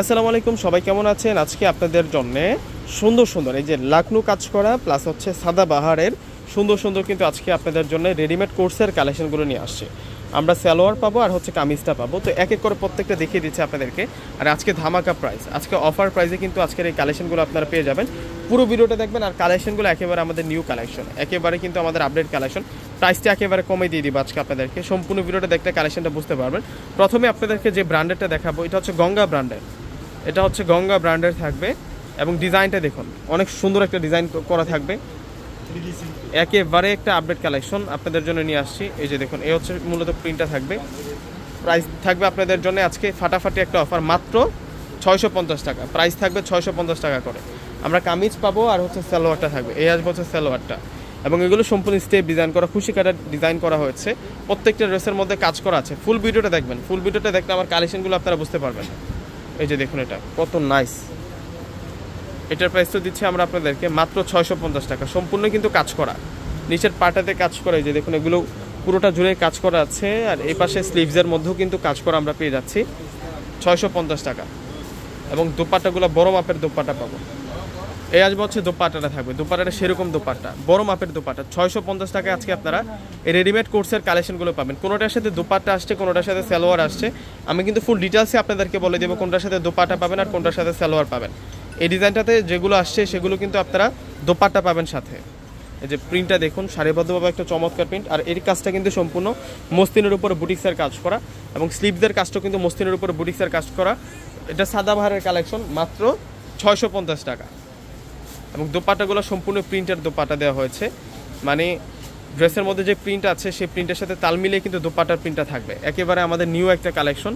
আসসালামু আলাইকুম সবাই কেমন আছেন আজকে আপনাদের জন্য সুন্দর সুন্দর এই যে লাকনু কাজ করা প্লাস হচ্ছে সাদা বাহারের সুন্দর সুন্দর কিন্তু আজকে আপনাদের জন্য রেডিমেড কোর্সের কালেকশনগুলো নিয়ে আসছে আমরা সালোয়ার পাবো আর হচ্ছে কামিজটা পাবো তো এক এক করে প্রত্যেকটা দেখিয়ে দিচ্ছে আপনাদেরকে আর আজকে ধামাকা প্রাইস আজকে অফার প্রাইসে কিন্তু আজকের এই কালেকশনগুলো আপনারা পেয়ে যাবেন পুরো ভিডিওটা দেখবেন আর কালেকশনগুলো একেবারে আমাদের নিউ কালেকশন একেবারে কিন্তু আমাদের আপডেট কালেকশন প্রাইসটা একেবারে কমে দিয়ে দিব আজকে আপনাদেরকে সম্পূর্ণ ভিডিওটা দেখতে কালেকশনটা বুঝতে পারবেন প্রথমে আপনাদেরকে যে ব্র্যান্ডেডটা দেখাবো এটা হচ্ছে গঙ্গা ব্র্যান্ডের এটা হচ্ছে গঙ্গা ব্র্যান্ডের থাকবে এবং ডিজাইনটা দেখুন অনেক সুন্দর একটা ডিজাইন করা থাকবে একেবারে একটা আপডেট কালেকশন আপনাদের জন্য নিয়ে আসছি এই যে দেখুন এই হচ্ছে মূলত প্রিন্টটা থাকবে প্রাইস থাকবে আপনাদের জন্য আজকে ফাটাফাটি একটা অফার মাত্র ছয়শো টাকা প্রাইস থাকবে ছয়শো টাকা করে আমরা কামিজ পাবো আর হচ্ছে সালোয়ারটা থাকবে এই আসবে হচ্ছে সালোয়ারটা এবং এগুলো সম্পূর্ণ স্টেপ ডিজাইন করা খুশি কাটা ডিজাইন করা হয়েছে প্রত্যেকটা ড্রেসের মধ্যে কাজ করা আছে ফুল ভিডিওটা দেখবেন ফুল ভিডিওটা দেখলে আমার কালেকশনগুলো আপনারা বুঝতে পারবেন এই যে দেখুন এটা কত নাইস এটার প্রাইস তো দিচ্ছি আমরা আপনাদেরকে মাত্র ছয়শো পঞ্চাশ টাকা সম্পূর্ণ কিন্তু কাজ করা নিচের পাটাতে কাজ করা এই যে দেখুন এগুলো পুরোটা জুড়ে কাজ করা আছে আর এই পাশে স্লিভসের মধ্যেও কিন্তু কাজ করা আমরা পেয়ে যাচ্ছি ছয়শো পঞ্চাশ টাকা এবং দোপাটাগুলো বড় মাপের দোপাটা পাবো এই আসবে হচ্ছে দোপাটাটা থাকবে দোপাট্টাটা সেরকম দোপাট্টা বড় মাপের দোপাট্টা ছয়শো পঞ্চাশ টাকায় আজকে আপনারা এই রেডিমেড কোর্সের কালেকশনগুলো পাবেন কোনোটার সাথে দোপাট্টা আসছে কোনোটার সাথে সালোয়ার আসছে আমি কিন্তু ফুল ডিটেলসে আপনাদেরকে বলে দেবো কোনটার সাথে দোপাট্টা পাবেন আর কোনটার সাথে সালোয়ার পাবেন এই ডিজাইনটাতে যেগুলো আসছে সেগুলো কিন্তু আপনারা দোপাট্টা পাবেন সাথে এই যে প্রিন্টটা দেখুন সারিবদ্ধভাবে একটা চমৎকার প্রিন্ট আর এর কাজটা কিন্তু সম্পূর্ণ মস্তিনের উপর বুটিক্সের কাজ করা এবং স্লিপদের কাজটা কিন্তু মস্তিনের উপর বুটিক্সের কাজ করা এটা সাদাবাহারের কালেকশন মাত্র ছয়শো টাকা এবং দোপাটাগুলো সম্পূর্ণ প্রিন্টের দোপাটা দেওয়া হয়েছে মানে ড্রেসের মধ্যে যে প্রিন্ট আছে সেই প্রিন্টের সাথে তাল মিলিয়ে কিন্তু দোপাটার প্রিন্টটা থাকবে একেবারে আমাদের নিউ একটা কালেকশন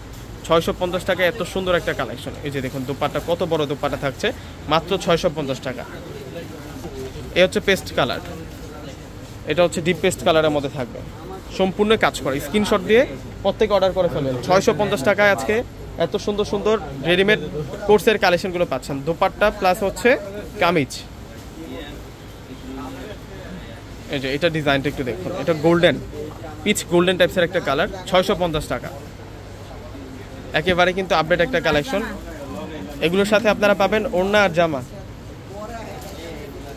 ছয়শো পঞ্চাশ টাকা এত সুন্দর একটা কালেকশন এই যে দেখুন দোপাটা কত বড় দোপাটা থাকছে মাত্র ছয়শো পঞ্চাশ টাকা এ হচ্ছে পেস্ট কালার এটা হচ্ছে ডিপ পেস্ট কালারের মধ্যে থাকবে সম্পূর্ণ কাজ করে স্ক্রিনশট দিয়ে প্রত্যেকে অর্ডার করে ফেলেন ছয়শো পঞ্চাশ টাকায় আজকে এত সুন্দর সুন্দর রেডিমেড কোর্সের কালেকশনগুলো পাচ্ছেন দোপাট্টা প্লাস হচ্ছে কামিজ এই যে এটা ডিজাইনটা একটু দেখুন এটা গোল্ডেন পিচ গোল্ডেন টাইপসের একটা কালার ছয়শো টাকা একেবারে কিন্তু আপডেট একটা কালেকশন এগুলোর সাথে আপনারা পাবেন ওড়না আর জামা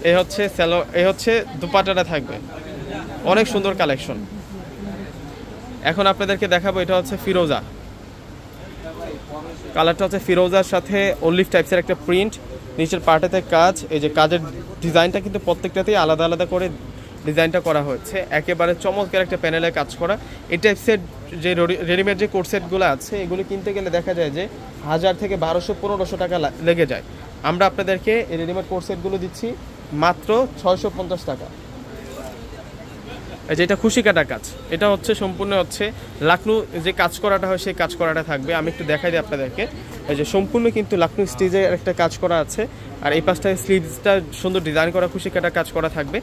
এ হচ্ছে স্যালো এ হচ্ছে দুপাটাটা থাকবে অনেক সুন্দর কালেকশন এখন আপনাদেরকে দেখাবো এটা হচ্ছে ফিরোজা কালারটা হচ্ছে ফিরোজার সাথে অলিভ টাইপসের একটা প্রিন্ট নিচের পার্টেতে কাজ এই যে কাজের ডিজাইনটা কিন্তু প্রত্যেকটাতেই আলাদা আলাদা করে ডিজাইনটা করা হয়েছে একেবারে চমৎকার একটা প্যানেলে কাজ করা এই টাইপসের যে রেডিমেড যে কোর্সেটগুলো আছে এগুলো কিনতে গেলে দেখা যায় যে হাজার থেকে বারোশো পনেরোশো টাকা লেগে যায় আমরা আপনাদেরকে এই রেডিমেড কোর্সেটগুলো দিচ্ছি মাত্র ছয়শো পঞ্চাশ টাকা এই যে এটা খুশি কাটা কাজ এটা হচ্ছে সম্পূর্ণ হচ্ছে লাকনু যে কাজ করাটা হয় সেই কাজ করাটা থাকবে আমি একটু দেখাই দিই আপনাদেরকে এই যে সম্পূর্ণ কিন্তু লাকনু স্টিজের একটা কাজ করা আছে আর এই পাশটায় স্লিভসটা সুন্দর ডিজাইন করা খুশি কাটা কাজ করা থাকবে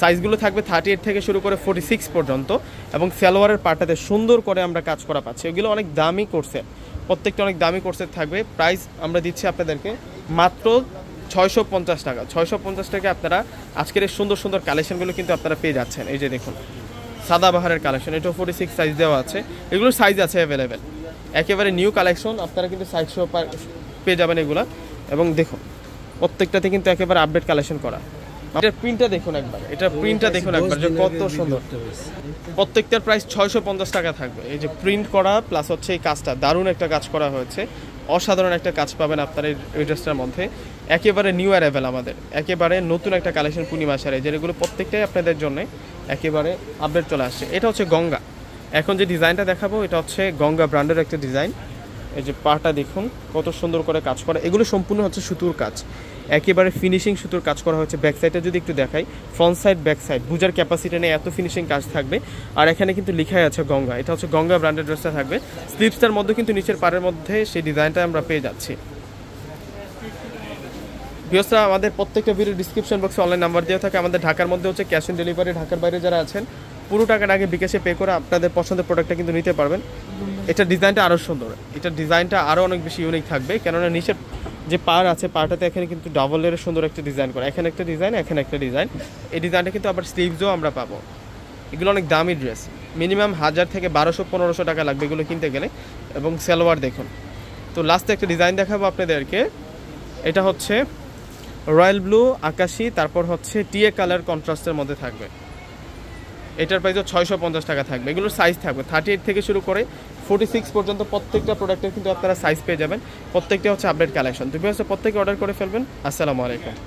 সাইজগুলো থাকবে থার্টি এইট থেকে শুরু করে ফোর্টি সিক্স পর্যন্ত এবং সালোয়ারের পাটাতে সুন্দর করে আমরা কাজ করা পাচ্ছি ওগুলো অনেক দামি করছে প্রত্যেকটা অনেক দামি কোর্সের থাকবে প্রাইস আমরা দিচ্ছি আপনাদেরকে মাত্র ছয়শো পঞ্চাশ টাকা ছয়শো পঞ্চাশ টাকা আপনারা আজকের এই সুন্দর সুন্দর কালেকশনগুলো কিন্তু আপনারা পেয়ে যাচ্ছেন এই যে দেখুন সাদাবাহারের কালেকশন এটা ফোর্টি সিক্স সাইজ দেওয়া আছে এগুলোর সাইজ আছে অ্যাভেলেবেল একেবারে নিউ কালেকশন আপনারা কিন্তু সাইজ সহ পেয়ে যাবেন এগুলো এবং দেখুন প্রত্যেকটাতে কিন্তু একেবারে আপডেট কালেকশন করা এটার প্রিন্টটা দেখুন একবার এটার প্রিন্টটা দেখুন একবার যে কত সুন্দর প্রত্যেকটার প্রাইস ছয়শো পঞ্চাশ টাকা থাকবে এই যে প্রিন্ট করা প্লাস হচ্ছে এই কাজটা দারুণ একটা কাজ করা হয়েছে অসাধারণ একটা কাজ পাবেন আপনার এই ড্রেসটার মধ্যে একেবারে নিউ অ্যারাইভেল আমাদের একেবারে নতুন একটা কালেকশন পূর্ণিমা সারে যেগুলো প্রত্যেকটাই আপনাদের জন্য একেবারে আপডেট চলে আসছে এটা হচ্ছে গঙ্গা এখন যে ডিজাইনটা দেখাবো এটা হচ্ছে গঙ্গা ব্র্যান্ডের একটা ডিজাইন এই যে পাটা দেখুন কত সুন্দর করে কাজ করে এগুলো সম্পূর্ণ হচ্ছে সুতুর কাজ একেবারে ফিনিশিং সুতোর কাজ করা হয়েছে ব্যাক সাইডটা যদি একটু দেখাই ফ্রন্ট সাইড ব্যাক সাইড বুজার ক্যাপাসিটি নেই এত ফিনিশিং কাজ থাকবে আর এখানে কিন্তু লিখাই আছে গঙ্গা এটা হচ্ছে গঙ্গা ব্র্যান্ডেড ড্রেসটা থাকবে স্লিপসটার মধ্যে কিন্তু নিচের পাড়ের মধ্যে সেই ডিজাইনটা আমরা পেয়ে যাচ্ছি ভিওসরা আমাদের প্রত্যেকটা ভিডিও ডিসক্রিপশন বক্সে অনলাইন নাম্বার দেওয়া থাকে আমাদের ঢাকার মধ্যে হচ্ছে ক্যাশ অন ডেলিভারি ঢাকার বাইরে যারা আছেন পুরো টাকাটা আগে বিকাশে পে করে আপনাদের পছন্দের প্রোডাক্টটা কিন্তু নিতে পারবেন এটা ডিজাইনটা আরও সুন্দর এটা ডিজাইনটা আরও অনেক বেশি ইউনিক থাকবে কেননা নিচের যে পার আছে পারটাতে এখানে কিন্তু ডাবল সুন্দর একটা ডিজাইন করা এখানে একটা ডিজাইন এখানে একটা ডিজাইন এই ডিজাইনটা কিন্তু আবার স্লিভসও আমরা পাবো এগুলো অনেক দামি ড্রেস মিনিমাম হাজার থেকে বারোশো পনেরোশো টাকা লাগবে এগুলো কিনতে গেলে এবং সালোয়ার দেখুন তো লাস্টে একটা ডিজাইন দেখাবো আপনাদেরকে এটা হচ্ছে রয়্যাল ব্লু আকাশি তারপর হচ্ছে টিএ কালার কন্ট্রাস্টের মধ্যে থাকবে এটার প্রাইসও ছয়শো পঞ্চাশ টাকা থাকবে এগুলোর সাইজ থাকবে থার্টি এইট থেকে শুরু করে ফোর্টি সিক্স পর্যন্ত প্রত্যেকটা প্রোডাক্টের কিন্তু আপনারা সাইজ পেয়ে যাবেন প্রত্যেকটা হচ্ছে আপডেট কালেকশন তুমি হচ্ছে প্রত্যেকে অর্ডার করে ফেলবেন আসসালামু আলাইকুম